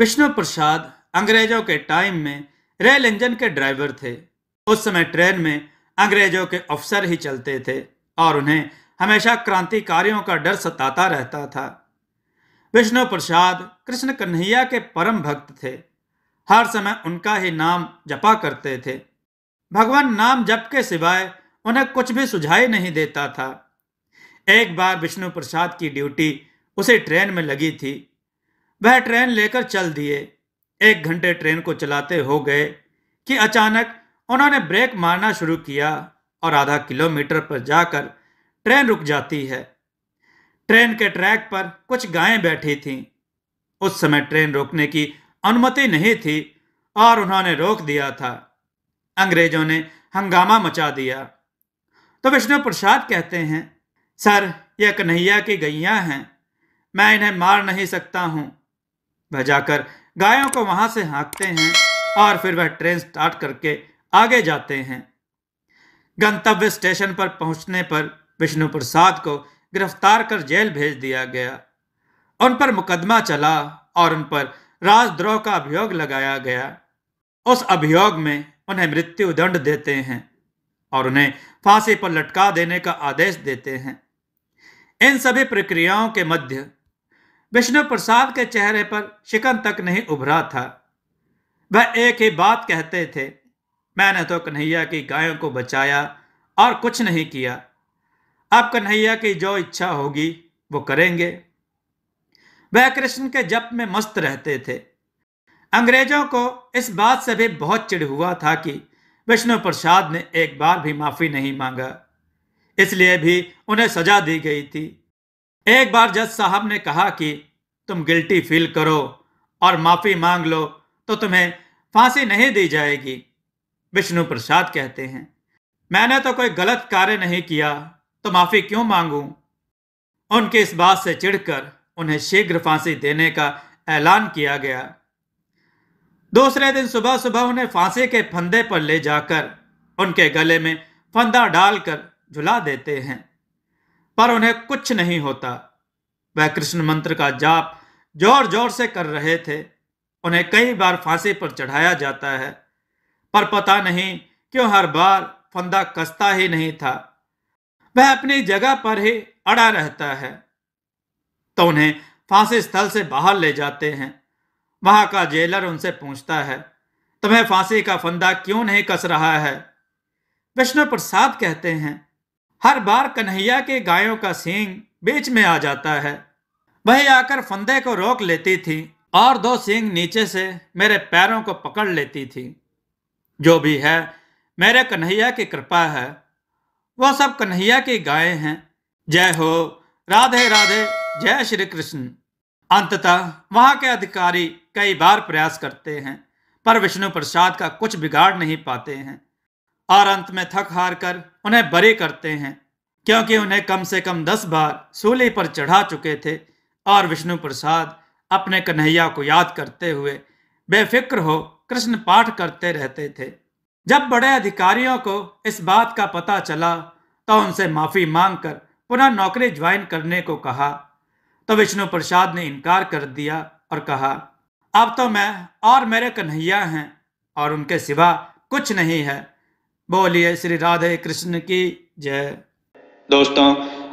विष्णु प्रसाद अंग्रेजों के टाइम में रेल इंजन के ड्राइवर थे उस समय ट्रेन में अंग्रेजों के अफसर ही चलते थे और उन्हें हमेशा क्रांतिकारियों का डर सताता रहता था विष्णु प्रसाद कृष्ण कन्हैया के परम भक्त थे हर समय उनका ही नाम जपा करते थे भगवान नाम जप के सिवाय उन्हें कुछ भी सुझाई नहीं देता था एक बार विष्णु प्रसाद की ड्यूटी उसे ट्रेन में लगी थी वह ट्रेन लेकर चल दिए एक घंटे ट्रेन को चलाते हो गए कि अचानक उन्होंने ब्रेक मारना शुरू किया और आधा किलोमीटर पर जाकर ट्रेन रुक जाती है ट्रेन के ट्रैक पर कुछ गायें बैठी थीं उस समय ट्रेन रोकने की अनुमति नहीं थी और उन्होंने रोक दिया था अंग्रेजों ने हंगामा मचा दिया तो विष्णु प्रसाद कहते हैं सर यह कन्हैया की गैया हैं मैं इन्हें मार नहीं सकता हूं जाकर गायों को वहां से हाँकते हैं और फिर वह ट्रेन स्टार्ट करके आगे जाते हैं गंतव्य स्टेशन पर पहुंचने पर विष्णु प्रसाद को गिरफ्तार कर जेल भेज दिया गया उन पर मुकदमा चला और उन पर राजद्रोह का अभियोग लगाया गया उस अभियोग में उन्हें मृत्यु दंड देते हैं और उन्हें फांसी पर लटका देने का आदेश देते हैं इन सभी प्रक्रियाओं के मध्य विष्णु प्रसाद के चेहरे पर शिकन तक नहीं उभरा था वह एक ही बात कहते थे मैंने तो कन्हैया की गायों को बचाया और कुछ नहीं किया अब कन्हैया की जो इच्छा होगी वो करेंगे वह कृष्ण के जप में मस्त रहते थे अंग्रेजों को इस बात से भी बहुत चिढ़ हुआ था कि विष्णु प्रसाद ने एक बार भी माफी नहीं मांगा इसलिए भी उन्हें सजा दी गई थी एक बार जज साहब ने कहा कि तुम गिल्टी फील करो और माफ़ी मांग लो तो तुम्हें फांसी नहीं दी जाएगी विष्णु प्रसाद कहते हैं मैंने तो कोई गलत कार्य नहीं किया तो माफ़ी क्यों मांगू उनके इस बात से चिढ़कर उन्हें शीघ्र फांसी देने का ऐलान किया गया दूसरे दिन सुबह सुबह उन्हें फांसी के फंदे पर ले जाकर उनके गले में फंदा डालकर झुला देते हैं पर उन्हें कुछ नहीं होता वह कृष्ण मंत्र का जाप जोर जोर से कर रहे थे उन्हें कई बार फांसी पर चढ़ाया जाता है पर पता नहीं क्यों हर बार फंदा कसता ही नहीं था वह अपनी जगह पर ही अड़ा रहता है तो उन्हें फांसी स्थल से बाहर ले जाते हैं वहां का जेलर उनसे पूछता है तुम्हें फांसी का फंदा क्यों नहीं कस रहा है विष्णु प्रसाद कहते हैं हर बार कन्हैया के गायों का सींग बीच में आ जाता है वह आकर फंदे को रोक लेती थी और दो सींग नीचे से मेरे पैरों को पकड़ लेती थी जो भी है मेरे कन्हैया की कृपा है वो सब कन्हैया की गायें हैं जय हो राधे राधे जय श्री कृष्ण अंततः वहां के अधिकारी कई बार प्रयास करते हैं पर विष्णु प्रसाद का कुछ बिगाड़ नहीं पाते हैं और अंत में थक हार कर उन्हें बरी करते हैं क्योंकि उन्हें कम से कम दस बार सूली पर चढ़ा चुके थे और विष्णु प्रसाद अपने कन्हैया को याद करते हुए बेफिक्र हो कृष्ण पाठ करते रहते थे जब बड़े अधिकारियों को इस बात का पता चला तो उनसे माफी मांगकर पुनः नौकरी ज्वाइन करने को कहा तो विष्णु प्रसाद ने इनकार कर दिया और कहा अब तो मैं और मेरे कन्हैया हैं और उनके सिवा कुछ नहीं है बोलिए श्री राधे कृष्ण की जय दोस्तों